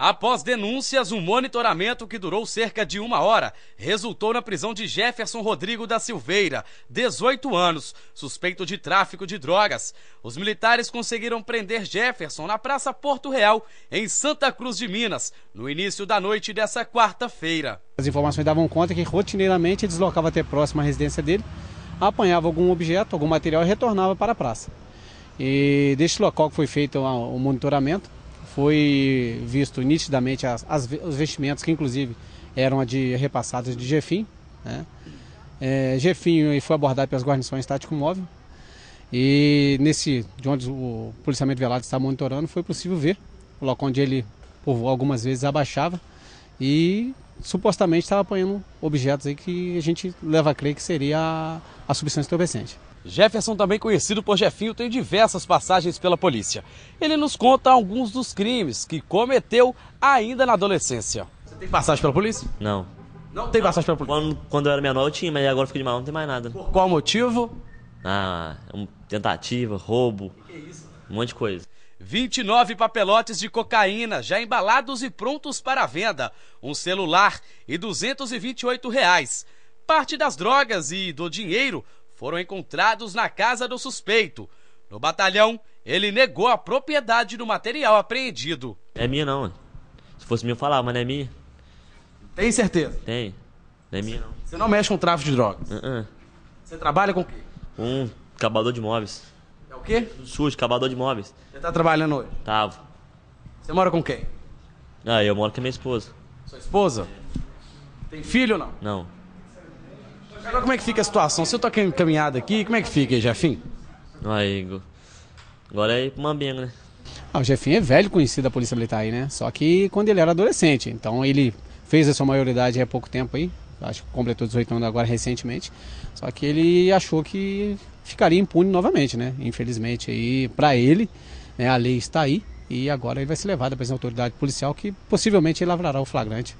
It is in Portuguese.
Após denúncias, um monitoramento que durou cerca de uma hora resultou na prisão de Jefferson Rodrigo da Silveira, 18 anos, suspeito de tráfico de drogas. Os militares conseguiram prender Jefferson na Praça Porto Real, em Santa Cruz de Minas, no início da noite dessa quarta-feira. As informações davam conta que rotineiramente ele deslocava até próxima à residência dele, apanhava algum objeto, algum material e retornava para a praça. E deste local que foi feito o monitoramento, foi visto nitidamente as, as, os vestimentos que inclusive eram de repassados de Jefim. Né? É, Jefim foi abordado pelas guarnições tático móvel e nesse de onde o policiamento velado está monitorando foi possível ver o local onde ele algumas vezes abaixava e supostamente estava apanhando objetos aí que a gente leva a crer que seria a, a substância entorpecente. Jefferson, também conhecido por Jefinho, tem diversas passagens pela polícia. Ele nos conta alguns dos crimes que cometeu ainda na adolescência. Você tem passagem pela polícia? Não. Não tem passagem pela polícia? Quando, quando eu era menor eu tinha, mas agora eu fiquei de mal, não tem mais nada. Por qual motivo? Ah, tentativa, roubo, que que é isso? um monte de coisa. 29 papelotes de cocaína já embalados e prontos para venda, um celular e 228 reais. Parte das drogas e do dinheiro foram encontrados na casa do suspeito. No batalhão, ele negou a propriedade do material apreendido. É minha não. Se fosse minha eu falava, mas não é minha. Tem certeza? Tem. Não é minha não. Você não mexe com tráfico de drogas? Uh -uh. Você trabalha com o quê? Um acabador de móveis. É o quê? Sujo, acabador de móveis. Você tá trabalhando hoje? Tava. Você mora com quem? Ah, eu moro com a minha esposa. Sua esposa? É. Tem filho ou não? Não. Agora como é que fica a situação? Se eu tô caminhada aqui, como é que fica aí, Jefim? Aí, Agora é ir pro Mambinho, né? Ah, o Jefim é velho conhecido da Polícia Militar aí, né? Só que quando ele era adolescente. Então ele fez a sua maioridade há pouco tempo aí. Acho que completou 18 anos agora recentemente. Só que ele achou que ficaria impune novamente, né? Infelizmente aí, para ele, né, a lei está aí. E agora ele vai ser levado para a autoridade policial que possivelmente ele lavrará o flagrante.